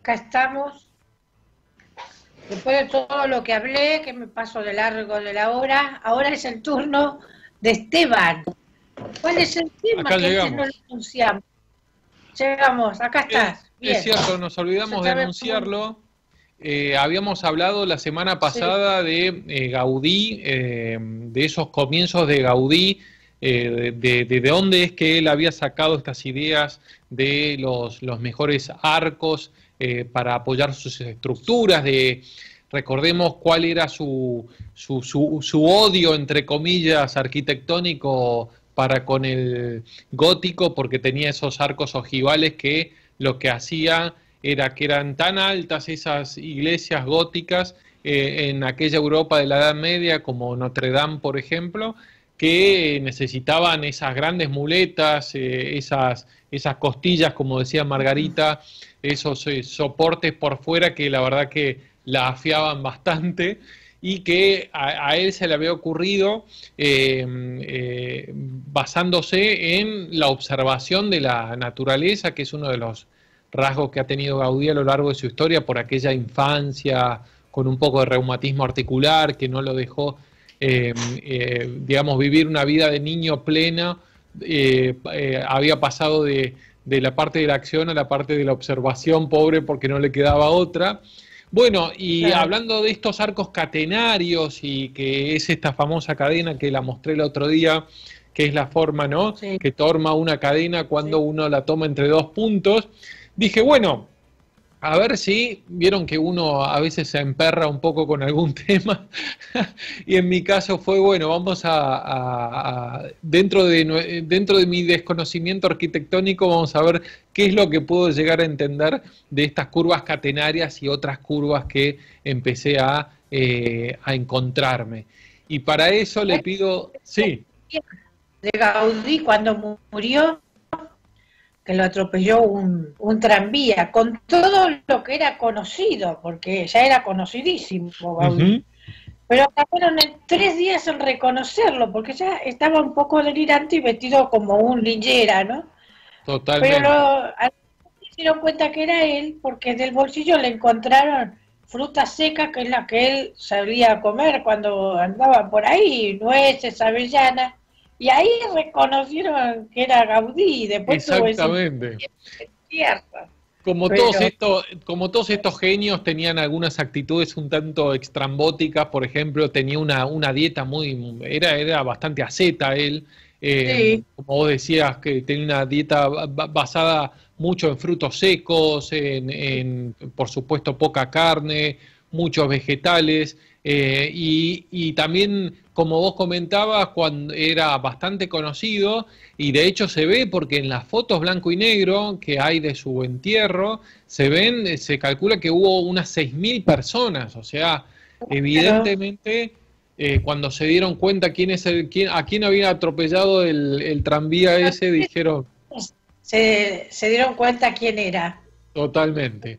Acá estamos. Después de todo lo que hablé, que me paso de largo de la hora, ahora es el turno de Esteban. ¿Cuál es el tema que llegamos. no lo anunciamos? Llegamos, acá estás. es cierto, nos olvidamos de anunciarlo. Eh, habíamos hablado la semana pasada de eh, Gaudí, eh, de esos comienzos de Gaudí, de, dónde es que él había sacado estas ideas de los, los mejores arcos para apoyar sus estructuras, de recordemos cuál era su, su, su, su odio, entre comillas, arquitectónico para con el gótico, porque tenía esos arcos ojivales que lo que hacía era que eran tan altas esas iglesias góticas eh, en aquella Europa de la Edad Media, como Notre Dame, por ejemplo, que necesitaban esas grandes muletas, eh, esas, esas costillas, como decía Margarita, esos eh, soportes por fuera que la verdad que la afiaban bastante y que a él se le había ocurrido em, basándose en la observación de la naturaleza, que es uno de los rasgos que ha tenido Gaudí a lo largo de su historia por aquella infancia con un poco de reumatismo articular que no lo dejó, eh, eh, digamos, vivir una vida de niño plena. Eh, había pasado de, la parte de la acción a la parte de la observación, pobre, porque no le quedaba otra. Bueno, y hablando de estos arcos catenarios y que es esta famosa cadena que la mostré el otro día, que es la forma, ¿no? Que toma una cadena cuando uno la toma entre dos puntos dije, bueno, a ver si vieron que uno a veces se emperra un poco con algún tema. y en mi caso fue, bueno, vamos a, dentro, de, dentro de mi desconocimiento arquitectónico, vamos a ver qué es lo que puedo llegar a entender de estas curvas catenarias y otras curvas que empecé a, eh, a encontrarme. Y para eso le pido... Sí. De Gaudí cuando murió, que lo atropelló un, un, tranvía, con todo lo que era conocido, porque ya era conocidísimo Pero tardaron tres días en reconocerlo, porque ya estaba un poco delirante y vestido como un lillera, ¿no? Totalmente. Pero se dieron cuenta que era él, porque del bolsillo le encontraron frutas secas, que es la que él sabía comer cuando andaba por ahí, nueces, avellanas. Y ahí reconocieron que era Gaudí y después Exactamente. como todos estos, como todos estos genios tenían algunas actitudes un tanto extrambóticas, por ejemplo, tenía una, una dieta muy, era, era bastante aceta él, eh, como vos decías, que tenía una dieta basada mucho en frutos secos, en por supuesto poca carne, muchos vegetales, eh, y, también, como vos comentabas, cuando era bastante conocido, y de hecho se ve porque en las fotos blanco y negro que hay de su entierro, se ven, eh, se calcula que hubo unas 6.000 personas, o sea, evidentemente... Eh, cuando se dieron cuenta quién es quién, a quién había atropellado el, el tranvía ese, dijeron... Se, se dieron cuenta quién era. Totalmente.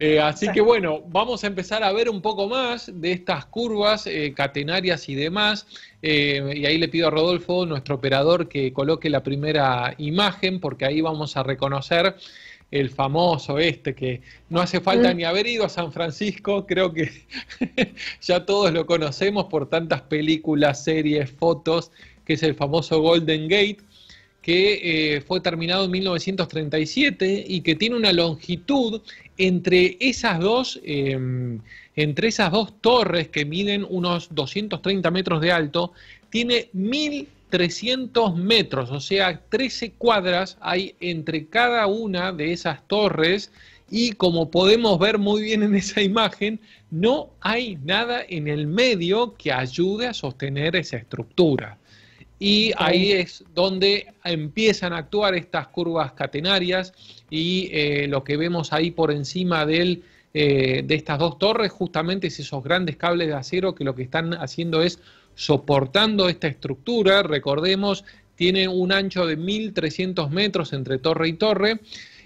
Eh, así que bueno, vamos a empezar a ver un poco más de estas curvas eh, catenarias y demás. Eh, y ahí le pido a Rodolfo, nuestro operador, que coloque la primera imagen, porque ahí vamos a reconocer el famoso este, que no hace falta mm. ni haber ido a San Francisco, creo que ya todos lo conocemos por tantas películas, series, fotos, que es el famoso Golden Gate, que eh, fue terminado en 1937 y que tiene una longitud entre esas dos, em, entre esas dos torres que miden unos 230 metros de alto, tiene 1.300 metros, o sea, 13 cuadras hay entre cada una de esas torres y como podemos ver muy bien en esa imagen, no hay nada en el medio que ayude a sostener esa estructura. Y ahí es donde empiezan a actuar estas curvas catenarias y eh, lo que vemos ahí por encima eh, de estas dos torres justamente es esos grandes cables de acero que lo que están haciendo es soportando esta estructura. Recordemos, tiene un ancho de 1.300 metros entre torre y torre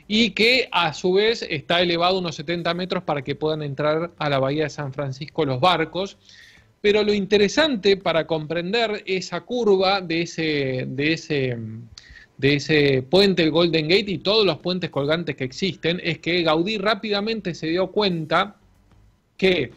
y que a su vez está elevado unos 70 metros para que puedan entrar a la bahía de San Francisco los barcos. Pero lo interesante para comprender esa curva de ese, ese, de ese puente, el Golden Gate y todos los puentes colgantes que existen, es que Gaudí rápidamente se dio cuenta que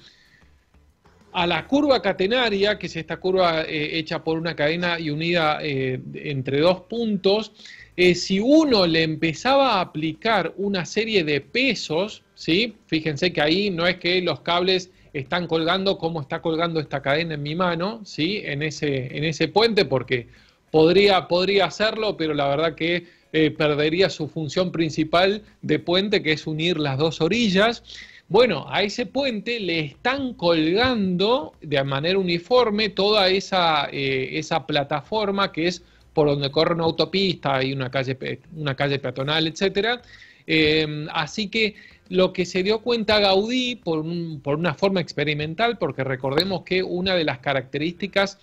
a la curva catenaria, que es esta curva eh, hecha por una cadena y unida eh, entre dos puntos, eh, si uno le empezaba a aplicar una serie de pesos, ¿sí? fíjense que ahí no es que los cables están colgando como está colgando esta cadena en mi mano, ¿sí? En ese, en ese puente, porque podría, podría hacerlo, pero la verdad que eh, perdería su función principal de puente, que es unir las dos orillas. Bueno, a ese puente le están colgando de manera uniforme toda esa, eh, esa plataforma que es por donde corre una autopista, hay una calle, una calle peatonal, etcétera Em, así que lo que se dio cuenta Gaudí por, por, una forma experimental, porque recordemos que una de las características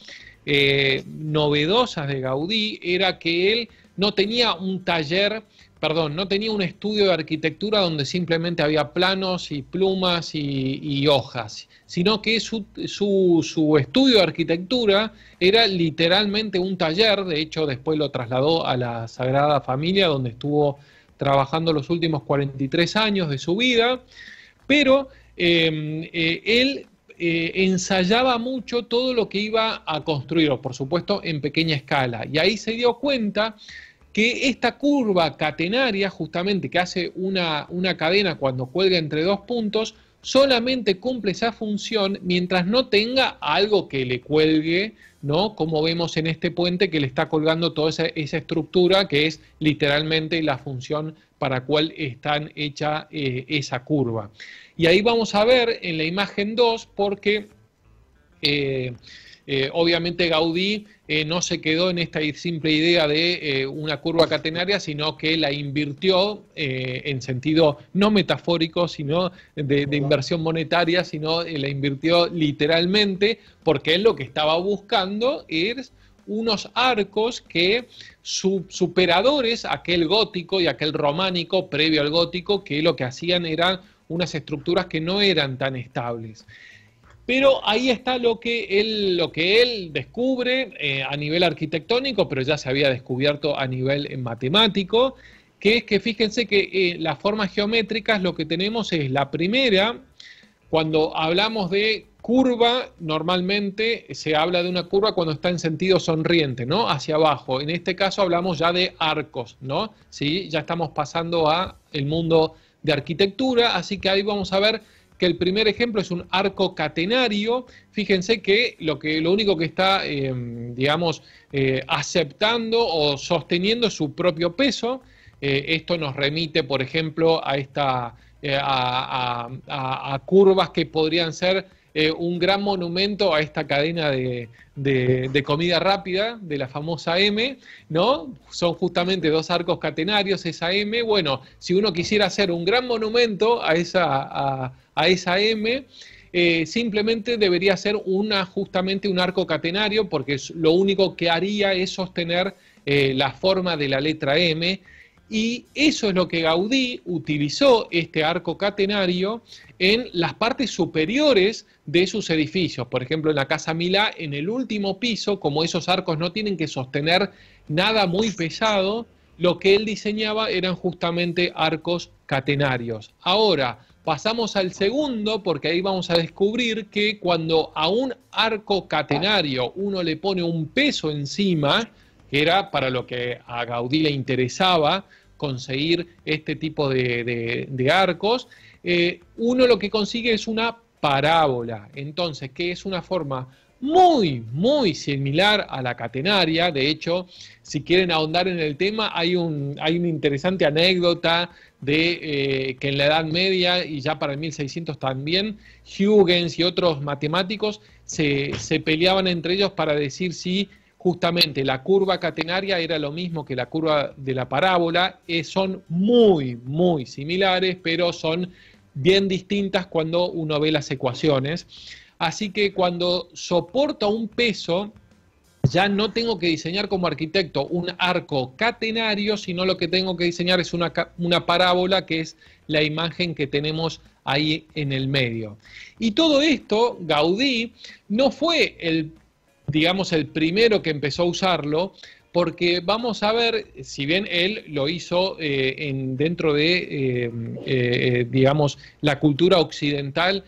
eh, novedosas de Gaudí era que él no tenía un taller, perdón, no tenía un estudio de arquitectura donde simplemente había planos y plumas y, y hojas, sino que su, su, su estudio de arquitectura era literalmente un taller, de hecho después lo trasladó a la Sagrada Familia donde estuvo trabajando los últimos 43 años de su vida, pero em, eh, él eh, ensayaba mucho todo lo que iba a construir, por supuesto en pequeña escala, y ahí se dio cuenta que esta curva catenaria, justamente que hace una, una cadena cuando cuelga entre dos puntos, solamente cumple esa función mientras no tenga algo que le cuelgue, ¿no? Como vemos en este puente que le está colgando toda esa, estructura que es literalmente la función para cual está hecha eh, esa curva. Y ahí vamos a ver en la imagen 2 porque eh, eh, obviamente Gaudí eh, no se quedó en esta simple idea de una curva catenaria, sino que la invirtió en sentido no metafórico, sino de, inversión monetaria, sino la invirtió literalmente, porque él lo que estaba buscando es unos arcos que superadores, aquel gótico y aquel románico previo al gótico, que lo que hacían eran unas estructuras que no eran tan estables. Pero ahí está lo que él, lo que él descubre eh, a nivel arquitectónico, pero ya se había descubierto a nivel matemático, que es que fíjense que eh, las formas geométricas lo que tenemos es la primera, cuando hablamos de curva, normalmente se habla de una curva cuando está en sentido sonriente, ¿no? Hacia abajo. En este caso hablamos ya de arcos, ¿no? Sí, ya estamos pasando a el mundo de arquitectura, así que ahí vamos a ver que el primer ejemplo es un arco catenario. Fíjense que lo, que, lo único que está, em, digamos, eh, aceptando o sosteniendo su propio peso. Eh, esto nos remite, por ejemplo, a, esta, eh, a curvas que podrían ser eh, un gran monumento a esta cadena de, de, comida rápida de la famosa M, ¿no? Son justamente dos arcos catenarios, esa M. Bueno, si uno quisiera hacer un gran monumento a esa, M, eh, simplemente debería ser justamente un arco catenario, porque lo único que haría es sostener eh, la forma de la letra M y eso es lo que Gaudí utilizó, este arco catenario, en las partes superiores de sus edificios. Por ejemplo, en la Casa Milá, en el último piso, como esos arcos no tienen que sostener nada muy pesado, lo que él diseñaba eran justamente arcos catenarios. Ahora, pasamos al segundo porque ahí vamos a descubrir que cuando a un arco catenario uno le pone un peso encima, que era para lo que a Gaudí le interesaba, conseguir este tipo de, arcos, eh, uno lo que consigue es una parábola, entonces, que es una forma muy, muy similar a la catenaria. De hecho, si quieren ahondar en el tema, hay, un, hay una interesante anécdota de eh, que en la Edad Media y ya para el 1600 también, Huygens y otros matemáticos se, se peleaban entre ellos para decir si justamente la curva catenaria era lo mismo que la curva de la parábola, eh, son muy, muy similares, pero son bien distintas cuando uno ve las ecuaciones. Así que cuando soporto un peso, ya no tengo que diseñar como arquitecto un arco catenario, sino lo que tengo que diseñar es una, una, parábola que es la imagen que tenemos ahí en el medio. Y todo esto, Gaudí, no fue el digamos, el primero que empezó a usarlo, porque vamos a ver, si bien él lo hizo eh, en, dentro de, eh, eh, digamos, la cultura occidental,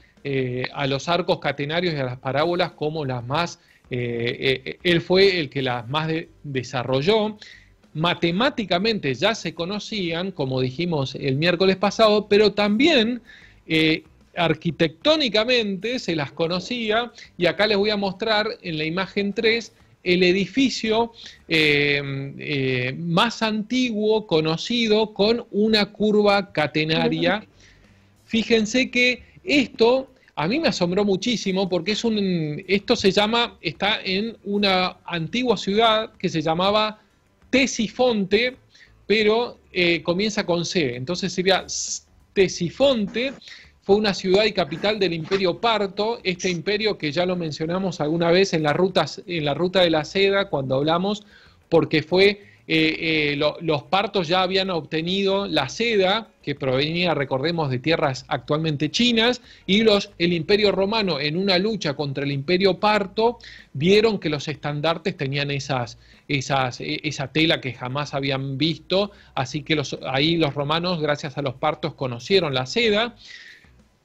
a los arcos catenarios y a las parábolas como las más, él fue el que las más desarrolló. Matemáticamente ya se conocían, como dijimos el miércoles pasado, pero también arquitectónicamente se las conocía y acá les voy a mostrar en la imagen 3 el edificio eh, eh, más antiguo conocido con una curva catenaria. Fíjense que esto a mí me asombró muchísimo porque es un, esto se llama, está en una antigua ciudad que se llamaba Tesifonte, pero eh, comienza con C, entonces sería Tesifonte fue una ciudad y capital del imperio parto, este imperio que ya lo mencionamos alguna vez en la, ruta, en la ruta de la seda cuando hablamos, porque fue eh, eh, los partos ya habían obtenido la seda, que provenía, recordemos, de tierras actualmente chinas, y los, el imperio romano, en una lucha contra el imperio parto, vieron que los estandartes tenían esas, e, esa tela que jamás habían visto, así que ahí los romanos, gracias a los partos, conocieron la seda.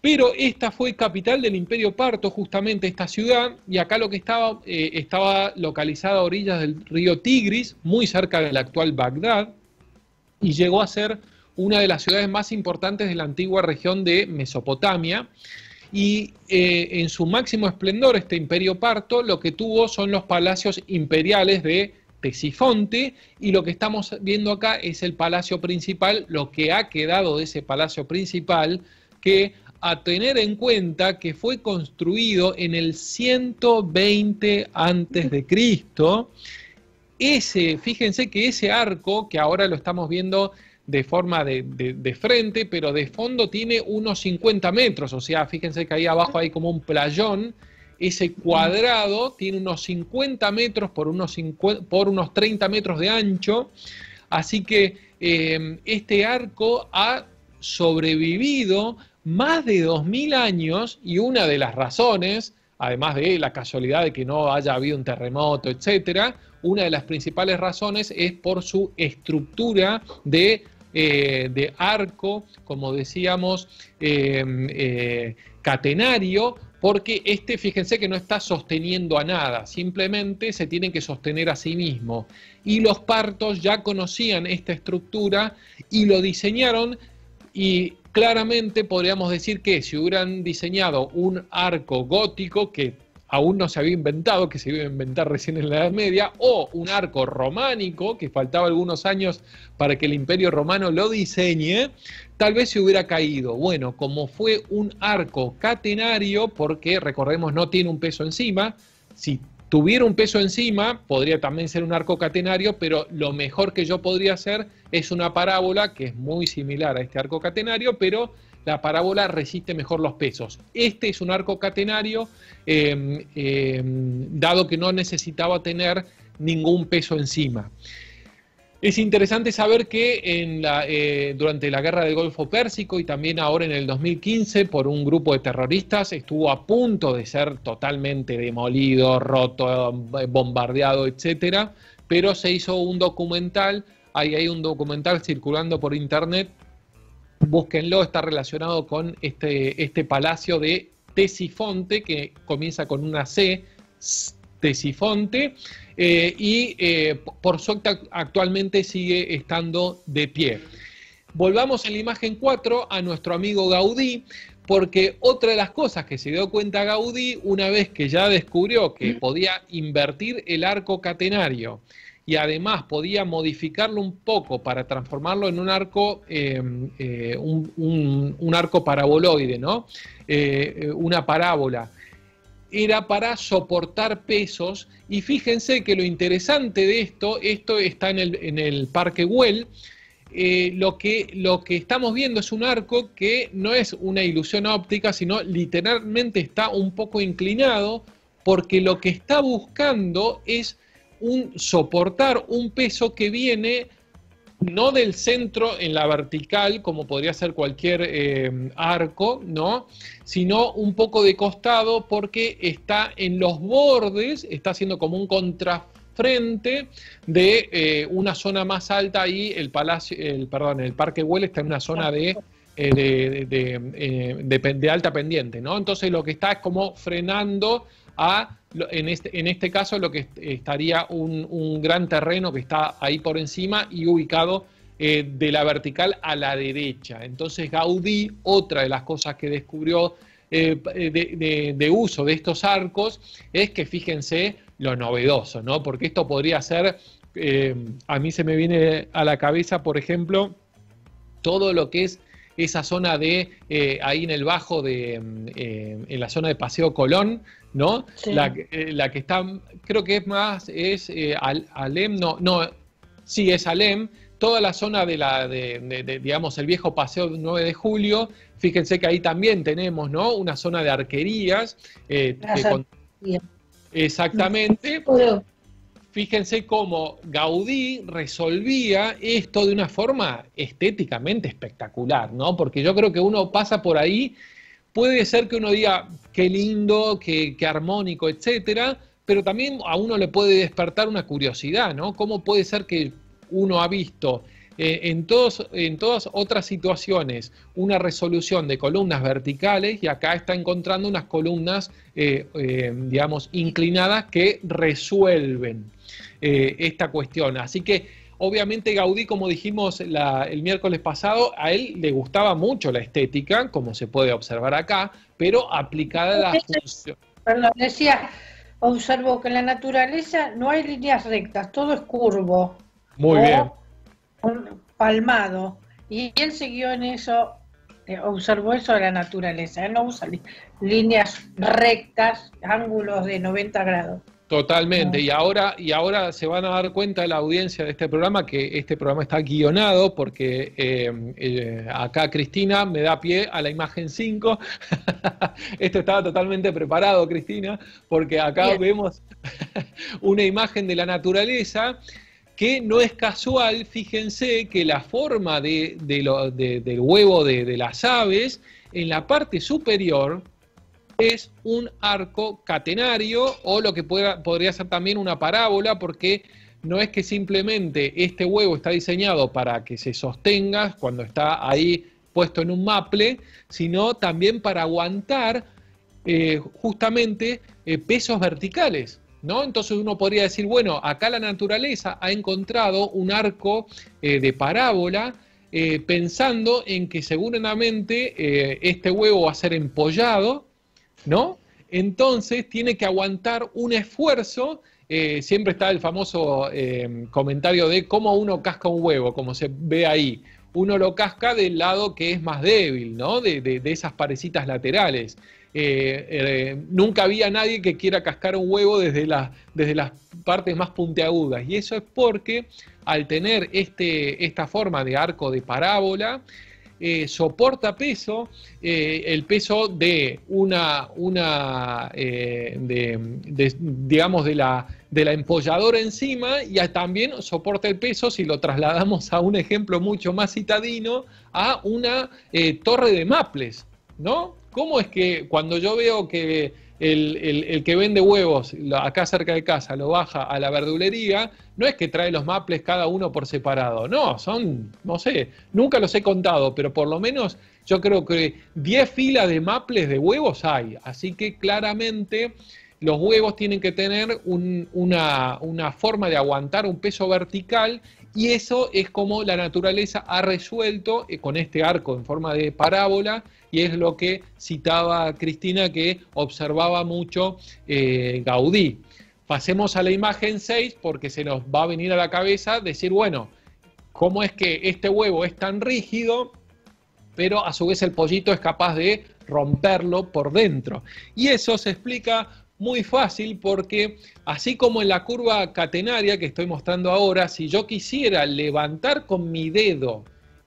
Pero esta fue capital del Imperio Parto, justamente esta ciudad, y acá lo que estaba, eh, estaba localizada a orillas del río Tigris, muy cerca de la actual Bagdad, y llegó a ser una de las ciudades más importantes de la antigua región de Mesopotamia. Y eh, en su máximo esplendor, este imperio parto, lo que tuvo son los palacios imperiales de Tesifonte, y lo que estamos viendo acá es el palacio principal, lo que ha quedado de ese palacio principal, que a tener en cuenta que fue construido en el 120 antes de Cristo. Ese, fíjense que ese arco, que ahora lo estamos viendo de forma de, frente, pero de fondo tiene unos 50 metros, o sea, fíjense que ahí abajo hay como un playón, ese cuadrado tiene unos 50 metros por unos, por unos 30 metros de ancho, así que eh, este arco ha sobrevivido más de 2.000 años y una de las razones, además de la casualidad de que no haya habido un terremoto, etcétera, una de las principales razones es por su estructura de, eh, arco, como decíamos, em, eh, catenario, porque este, fíjense que no está sosteniendo a nada, simplemente se tiene que sostener a sí mismo. Y los partos ya conocían esta estructura y lo diseñaron y Claramente podríamos decir que si hubieran diseñado un arco gótico que aún no se había inventado, que se iba a inventar recién en la Edad Media, o un arco románico, que faltaba algunos años para que el imperio romano lo diseñe, tal vez se hubiera caído. Bueno, como fue un arco catenario, porque recordemos no tiene un peso encima, si tuviera un peso encima, podría también ser un arco catenario, pero lo mejor que yo podría hacer es una parábola que es muy similar a este arco catenario, pero la parábola resiste mejor los pesos. Este es un arco catenario, em, em, dado que no necesitaba tener ningún peso encima. Es interesante saber que eh, durante la guerra del Golfo Pérsico y también ahora en el 2015 por un grupo de terroristas estuvo a punto de ser totalmente demolido, roto, eh, bombardeado, etcétera, pero se hizo un documental, ahí hay un documental circulando por internet, búsquenlo, está relacionado con este, este palacio de Tesifonte que comienza con una C, Tesifonte, eh, y eh, por suerte actualmente sigue estando de pie. Volvamos en la imagen 4 a nuestro amigo Gaudí, porque otra de las cosas que se dio cuenta Gaudí una vez que ya descubrió que podía invertir el arco catenario y además podía modificarlo un poco para transformarlo en un arco, em, eh, un, arco paraboloide, ¿no? una parábola era para soportar pesos y fíjense que lo interesante de esto, esto está en el, Parque Well eh, lo, que, lo que estamos viendo es un arco que no es una ilusión óptica, sino literalmente está un poco inclinado porque lo que está buscando es un soportar un peso que viene no del centro en la vertical, como podría ser cualquier eh, arco, ¿no? sino un poco de costado porque está en los bordes, está siendo como un contrafrente de eh, una zona más alta y el palacio, el, perdón, el Parque Güell está en una zona de... Eh, de, alta pendiente, ¿no? Entonces lo que está es como frenando a en este, en este caso lo que estaría un, gran terreno que está ahí por encima y ubicado eh, de la vertical a la derecha. Entonces Gaudí, otra de las cosas que descubrió eh, de, uso de estos arcos, es que fíjense lo novedoso, ¿no? Porque esto podría ser, eh, a mí se me viene a la cabeza, por ejemplo, todo lo que es esa zona de, eh, ahí en el bajo de, mm, eh, en la zona de Paseo Colón, ¿no? Eh, la, que está, creo que es más, es Alem, no, no, sí, es Alem, toda la zona de la, de, digamos, el viejo paseo 9 de julio, fíjense que ahí también tenemos, ¿no? Una zona de arquerías. Exactamente fíjense cómo Gaudí resolvía esto de una forma estéticamente espectacular, ¿no? Porque yo creo que uno pasa por ahí, puede ser que uno diga qué lindo, qué, qué armónico, etcétera, pero también a uno le puede despertar una curiosidad, ¿no? ¿Cómo puede ser que uno ha visto eh, en, todos, en todas otras situaciones una resolución de columnas verticales y acá está encontrando unas columnas, eh, eh, digamos, inclinadas que resuelven esta cuestión. Así que Obviamente Gaudí, como dijimos el miércoles pasado, a él le gustaba mucho la estética, como se puede observar acá, pero aplicada a la función. Perdón, decía, observo que en la naturaleza no hay líneas rectas, todo es curvo. Muy bien un palmado. Y él siguió en eso, eh, observó eso de la naturaleza. Él no usa líneas rectas, ángulos de 90 grados. Totalmente, y ahora, y ahora se van a dar cuenta la audiencia de este programa que este programa está guionado porque eh, eh, acá Cristina me da pie a la imagen 5. Esto estaba totalmente preparado, Cristina, porque acá vemos una imagen de la naturaleza que no es casual, fíjense que la forma del huevo de, las aves en la parte superior es un arco catenario o lo que pueda, podría ser también una parábola porque no es que simplemente este huevo está diseñado para que se sostenga cuando está ahí puesto en un maple, sino también para aguantar eh, justamente eh, pesos verticales. Entonces uno podría decir, bueno, acá la naturaleza ha encontrado un arco eh, de parábola eh, pensando en que seguramente eh, este huevo va a ser empollado, ¿no? Entonces tiene que aguantar un esfuerzo. siempre está el famoso comentario de cómo uno casca un huevo, como se ve ahí. Uno lo casca del lado que es más débil, ¿no? de esas parecitas laterales. Eh, eh, nunca había nadie que quiera cascar un huevo desde, desde las partes más puntiagudas. Y eso es porque al tener este, esta forma de arco de parábola, eh, soporta peso, el peso de una, una digamos, de la, de la empolladora encima y también soporta el peso, si lo trasladamos a un ejemplo mucho más citadino, a una torre de maples, ¿no? ¿Cómo es que cuando yo veo que el, que vende huevos acá cerca de casa lo baja a la verdulería, no es que trae los maples cada uno por separado, no, son, no sé, nunca los he contado, pero por lo menos yo creo que 10 filas de maples de huevos hay, así que claramente los huevos tienen que tener una, una forma de aguantar un peso vertical y eso es como la naturaleza ha resuelto eh, con este arco en forma de parábola y es lo que citaba Cristina que observaba mucho eh, Gaudí. Pasemos a la imagen 6 porque se nos va a venir a la cabeza decir, bueno, ¿cómo es que este huevo es tan rígido, pero a su vez el pollito es capaz de romperlo por dentro? Y eso se explica muy fácil porque así como en la curva catenaria que estoy mostrando ahora, si yo quisiera levantar con mi dedo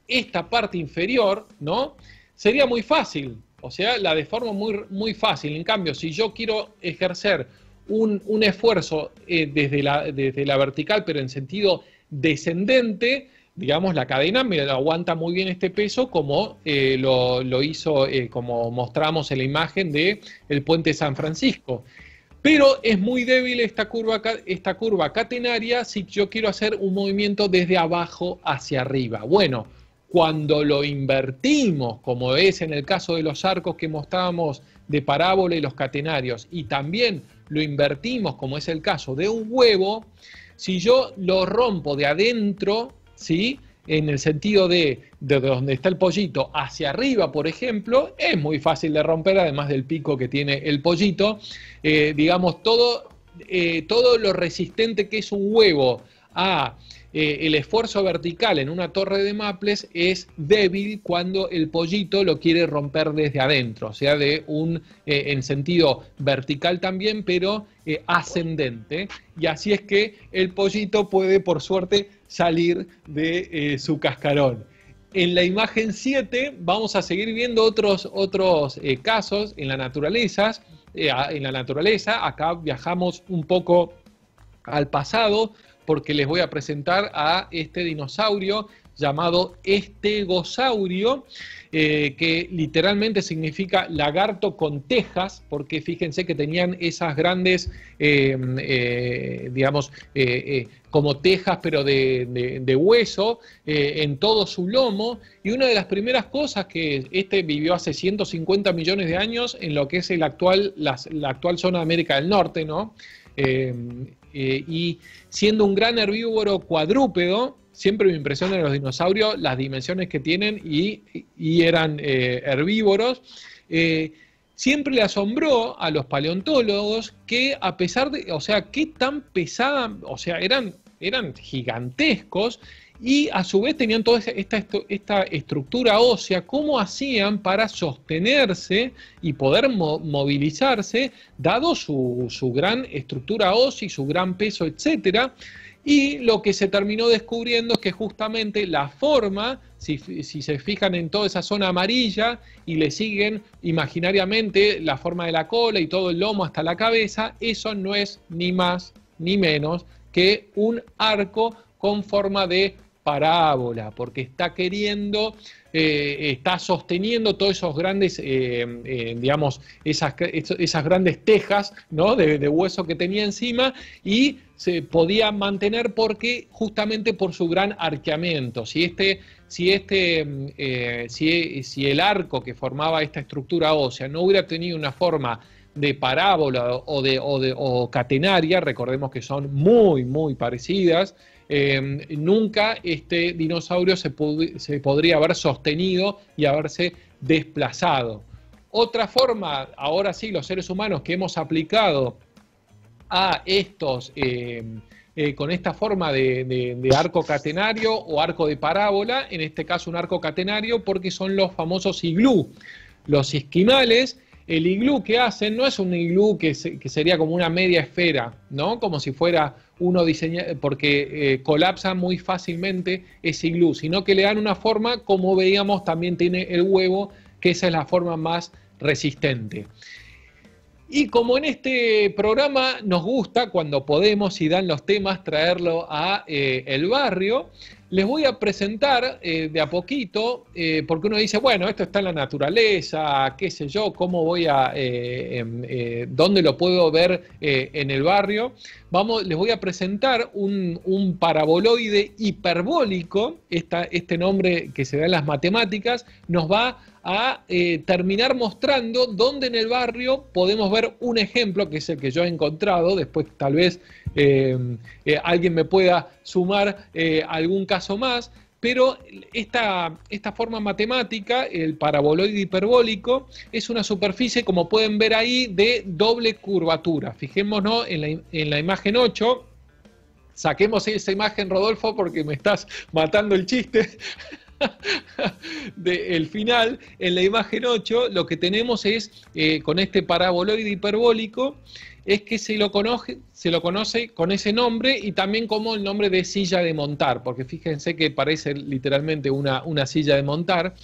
esta parte inferior, ¿no? sería muy fácil, o sea, la deformo muy, muy fácil. En cambio, si yo quiero ejercer un, esfuerzo eh, desde, la, desde la vertical, pero en sentido descendente, digamos, la cadena me aguanta muy bien este peso, como eh, lo, hizo, eh, como mostramos en la imagen del el puente San Francisco. Pero es muy débil esta curva, esta curva catenaria si yo quiero hacer un movimiento desde abajo hacia arriba. Bueno, cuando lo invertimos, como es en el caso de los arcos que mostrábamos de parábola y los catenarios, y también lo invertimos, como es el caso de un huevo, si yo lo rompo de adentro, ¿sí? en el sentido de, de donde está el pollito hacia arriba, por ejemplo, es muy fácil de romper, además del pico que tiene el pollito, eh, digamos, todo, eh, todo lo resistente que es un huevo a... Eh, el esfuerzo vertical en una torre de maples es débil cuando el pollito lo quiere romper desde adentro, o sea, de un, eh, en sentido vertical también, pero eh, ascendente. Y así es que el pollito puede, por suerte, salir de su cascarón. En la imagen 7 vamos a seguir viendo otros, otros casos en la naturaleza. en la naturaleza, acá viajamos un poco al pasado porque les voy a presentar a este dinosaurio llamado estegosaurio, eh, que literalmente significa lagarto con tejas, porque fíjense que tenían esas grandes, eh, eh, digamos, como tejas, pero de, hueso, en todo su lomo. Y una de las primeras cosas que este vivió hace 150 millones de años en lo que es el actual, la actual zona de América del Norte, ¿no? Eh, y siendo un gran herbívoro cuadrúpedo, siempre me impresionan los dinosaurios, las dimensiones que tienen y, eran eh, herbívoros. Eh, siempre le asombró a los paleontólogos que a pesar de, o sea, qué tan pesada, o sea, eran gigantescos y a su vez tenían toda esta, estructura ósea, cómo hacían para sostenerse y poder movilizarse, dado su, gran estructura ósea y su gran peso, etcétera. Y lo que se terminó descubriendo es que justamente la forma, si, se fijan en toda esa zona amarilla y le siguen imaginariamente la forma de la cola y todo el lomo hasta la cabeza, eso no es ni más ni menos que un arco con forma de parábola, porque está queriendo, eh, está sosteniendo todos esos grandes, eh, eh, digamos, esas, esas, grandes tejas ¿no? de, hueso que tenía encima y se podía mantener porque justamente por su gran arqueamiento. Si este, si este, si, el arco que formaba esta estructura ósea no hubiera tenido una forma de parábola o de, o de o catenaria, recordemos que son muy, muy parecidas, Em, nunca este dinosaurio se, podría haber sostenido y haberse desplazado. Otra forma, ahora sí, los seres humanos que hemos aplicado a estos, em, eh, con esta forma de, arco catenario o arco de parábola, en este caso un arco catenario, porque son los famosos iglú, los esquimales. El iglú que hacen no es un iglú que, que sería como una media esfera, ¿no? Como si fuera uno diseña, porque eh, colapsa muy fácilmente ese iglú, sino que le dan una forma, como veíamos, también tiene el huevo, que esa es la forma más resistente. Y como en este programa nos gusta, cuando podemos y dan los temas, traerlo a eh, el barrio, les voy a presentar eh, de a poquito, eh, porque uno dice, bueno, esto está en la naturaleza, qué sé yo, cómo voy a, eh, em, dónde lo puedo ver en el barrio. Vamos, les voy a presentar un, paraboloide hiperbólico, este nombre que se da en las matemáticas, nos va a terminar mostrando dónde en el barrio podemos ver un ejemplo, que es el que yo he encontrado, después tal vez alguien me pueda sumar algún caso o más, pero esta, esta forma matemática, el paraboloide hiperbólico, es una superficie, como pueden ver ahí, de doble curvatura. Fijémonos en la, imagen 8. Saquemos esa imagen, Rodolfo, porque me estás matando el chiste. del final, en la imagen 8, lo que tenemos es, eh, con este paraboloide hiperbólico, es que se lo, conoce, se lo conoce con ese nombre y también como el nombre de silla de montar, porque fíjense que parece literalmente una, silla de montar.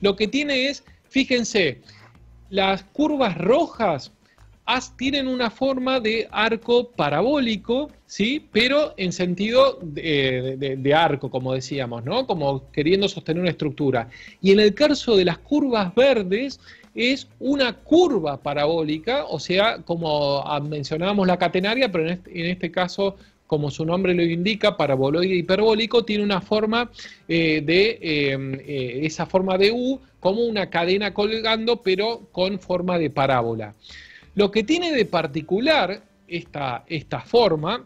Lo que tiene es, fíjense, las curvas rojas tienen una forma de arco parabólico, ¿sí? pero en sentido de, de, de arco, como decíamos, ¿no? como queriendo sostener una estructura. Y en el caso de las curvas verdes, es una curva parabólica, o sea, como mencionábamos la catenaria, pero este, en este, caso como su nombre lo indica, paraboloide hiperbólico, tiene una forma eh, de em, eh, esa forma de U como una cadena colgando, pero con forma de parábola. Lo que tiene de particular esta, esta forma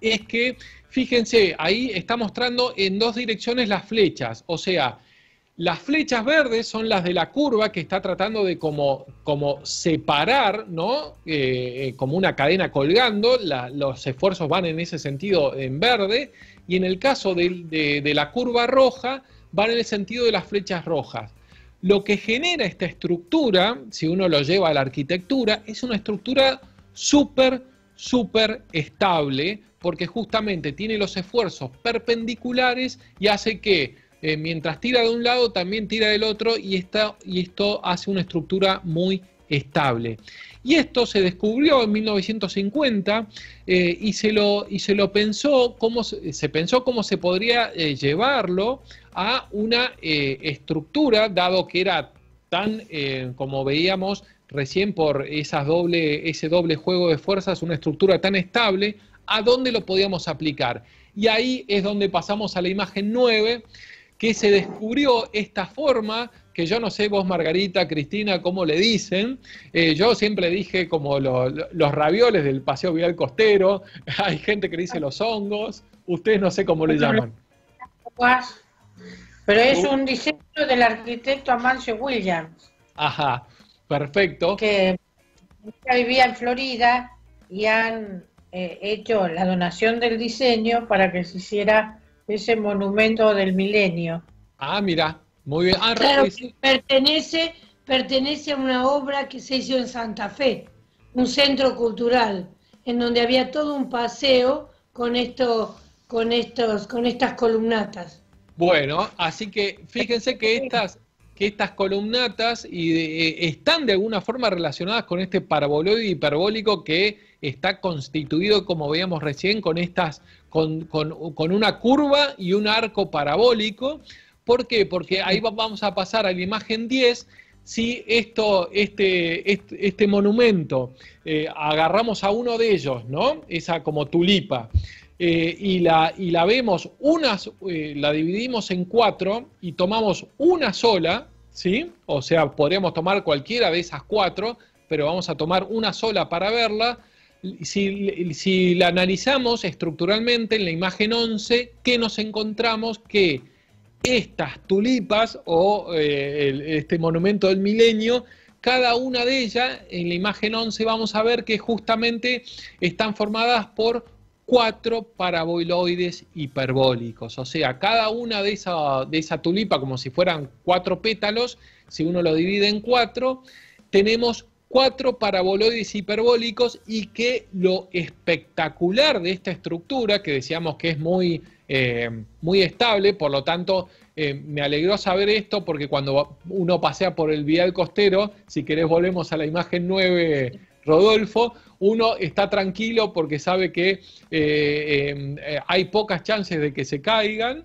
es que, fíjense, ahí está mostrando en dos direcciones las flechas, o sea, las flechas verdes son las de la curva que está tratando de como, como separar, ¿no? Eh, eh, como una cadena colgando, los esfuerzos van en ese sentido en verde, y en el caso de la curva roja, van en el sentido de las flechas rojas. Lo que genera esta estructura, si uno lo lleva a la arquitectura, es una estructura súper, súper estable, porque justamente tiene los esfuerzos perpendiculares y hace que eh, mientras tira de un lado, también tira del otro y, está, y esto hace una estructura muy estable. Y esto se descubrió en 1950 eh, y, se lo, y se lo pensó cómo se, pensó cómo se podría eh, llevarlo a una estructura, dado que era tan, como veíamos recién por esas doble, ese doble juego de fuerzas, una estructura tan estable, a dónde lo podíamos aplicar. Y ahí es donde pasamos a la imagen 9 que se descubrió esta forma que yo no sé vos, Margarita, Cristina, cómo le dicen. Eh, yo siempre dije como los ravioles del Paseo Vial Costero, hay gente que dice los hongos, ustedes no sé cómo le llaman. Pero es uh. un diseño del arquitecto Amancio Williams. Ajá, perfecto. Que vivía en Florida y han eh, hecho la donación del diseño para que se hiciera ese monumento del milenio. Ah, mira, muy bien. Ah, pertenece, pertenece a una obra que se hizo en Santa Fe, un centro cultural, en donde había todo un paseo con esto, con estos, con estas columnatas. Bueno, así que fíjense que estas, que estas columnatas y eh, están de alguna forma relacionadas con este paraboloide hiperbólico que está constituido, como veíamos recién, con estas con, una curva y un arco parabólico. ¿Por qué? Porque ahí vamos a pasar a la imagen 10 si esto, este, este, este monumento eh, agarramos a uno de ellos, ¿no? Esa como tulipa, eh, y, la, vemos, unas, eh, la dividimos en cuatro y tomamos una sola, ¿sí? O sea, podríamos tomar cualquiera de esas cuatro, pero vamos a tomar una sola para verla si, la analizamos estructuralmente en la imagen 11, ¿qué nos encontramos? Que estas tulipas o eh, este monumento del milenio, cada una de ellas, en la imagen 11 vamos a ver que justamente están formadas por cuatro paraboloides hiperbólicos. O sea, cada una de esa, de esa tulipa, como si fueran cuatro pétalos, si uno lo divide en cuatro, tenemos cuatro paraboloides hiperbólicos y que lo espectacular de esta estructura, que decíamos que es muy, eh, muy estable, por lo tanto eh, me alegró saber esto porque cuando uno pasea por el vial costero, si querés volvemos a la imagen 9, Rodolfo, uno está tranquilo porque sabe que eh, hay pocas chances de que se caigan.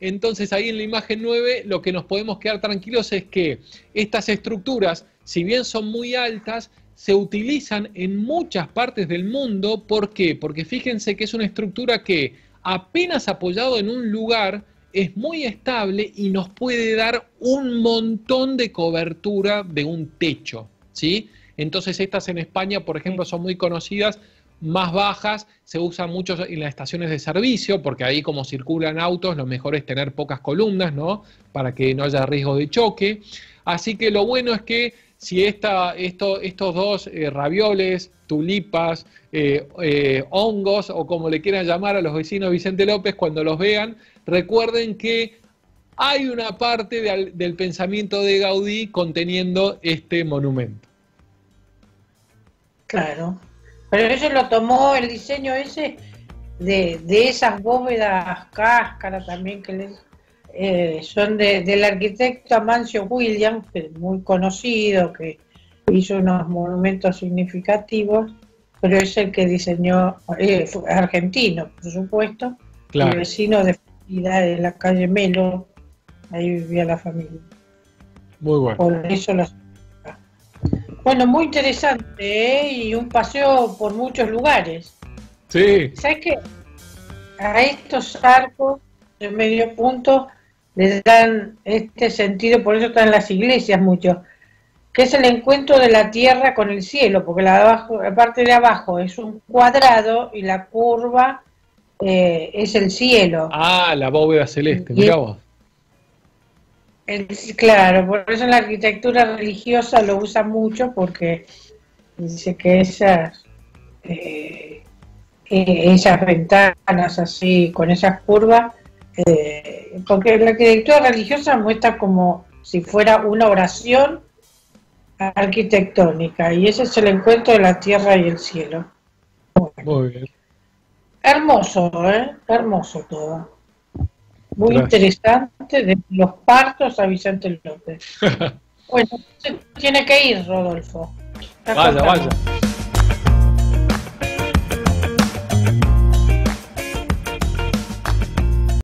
Entonces ahí en la imagen 9 lo que nos podemos quedar tranquilos es que estas estructuras si bien son muy altas, se utilizan en muchas partes del mundo. ¿Por qué? Porque fíjense que es una estructura que apenas apoyado en un lugar es muy estable y nos puede dar un montón de cobertura de un techo, ¿sí? Entonces estas en España, por ejemplo, son muy conocidas, más bajas, se usan mucho en las estaciones de servicio, porque ahí como circulan autos, lo mejor es tener pocas columnas, ¿no? Para que no haya riesgo de choque. Así que lo bueno es que si esta, esto, estos dos eh, ravioles, tulipas, eh, eh, hongos o como le quieran llamar a los vecinos Vicente López, cuando los vean, recuerden que hay una parte del pensamiento de Gaudí conteniendo este monumento. Claro, pero eso lo tomó el diseño ese de, de esas bóvedas cáscaras también que le eh, son de, del arquitecto Amancio Williams, muy conocido, que hizo unos monumentos significativos, pero es el que diseñó, eh, argentino, por supuesto, el vecino de la calle Melo, ahí vivía la familia. Muy bueno. Por eso las... Bueno, muy interesante, ¿eh? y un paseo por muchos lugares. Sí. ¿Sabes qué? A estos arcos de medio punto les dan este sentido, por eso están las iglesias mucho, que es el encuentro de la tierra con el cielo, porque la, abajo, parte de abajo es un cuadrado y la curva eh, es el cielo. Ah, la bóveda celeste, mira vos. claro, por eso en la arquitectura religiosa lo usa mucho porque dice que esas, eh, eh, esas ventanas así, con esas curvas, eh, porque la arquitectura religiosa muestra como si fuera una oración arquitectónica y ese es el encuentro de la tierra y el cielo. Muy bien. Hermoso, ¿eh? Hermoso todo. Muy interesante, de los partos a Vicente López. bueno, tiene que ir, Rodolfo. vaya, vaya.